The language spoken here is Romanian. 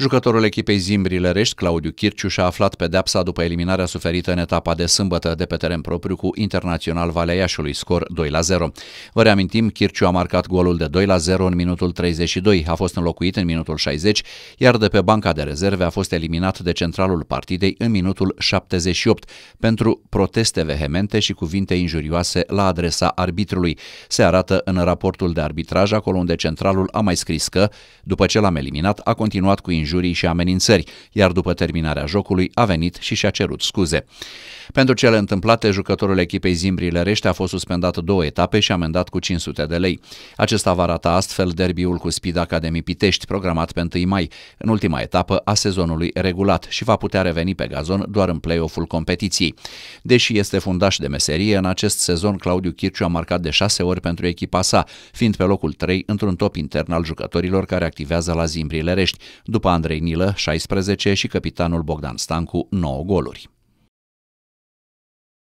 Jucătorul echipei Zimbrilerești, Claudiu Chirciu, și-a aflat pedepsa după eliminarea suferită în etapa de sâmbătă de pe teren propriu cu Internațional Valeiașului, scor 2 la 0. Vă reamintim, Chirciu a marcat golul de 2 la 0 în minutul 32, a fost înlocuit în minutul 60, iar de pe banca de rezerve a fost eliminat de centralul partidei în minutul 78 pentru proteste vehemente și cuvinte injurioase la adresa arbitrului. Se arată în raportul de arbitraj acolo unde centralul a mai scris că, după ce l-am eliminat, a continuat cu injurioase injurii și amenințări, iar după terminarea jocului a venit și și-a cerut scuze. Pentru cele întâmplate, jucătorul echipei Zimbrilerești a fost suspendat două etape și amendat cu 500 de lei. Acesta va rata astfel derbiul cu Speed Academy Pitești, programat pe 1 mai, în ultima etapă a sezonului regulat și va putea reveni pe gazon doar în play-off-ul competiției. Deși este fundaș de meserie, în acest sezon Claudiu Chirciu a marcat de 6 ori pentru echipa sa, fiind pe locul 3 într-un top intern al jucătorilor care activează la Zimbrilerești, după Andrei Nilă 16 și capitanul Bogdan Stancu 9 goluri.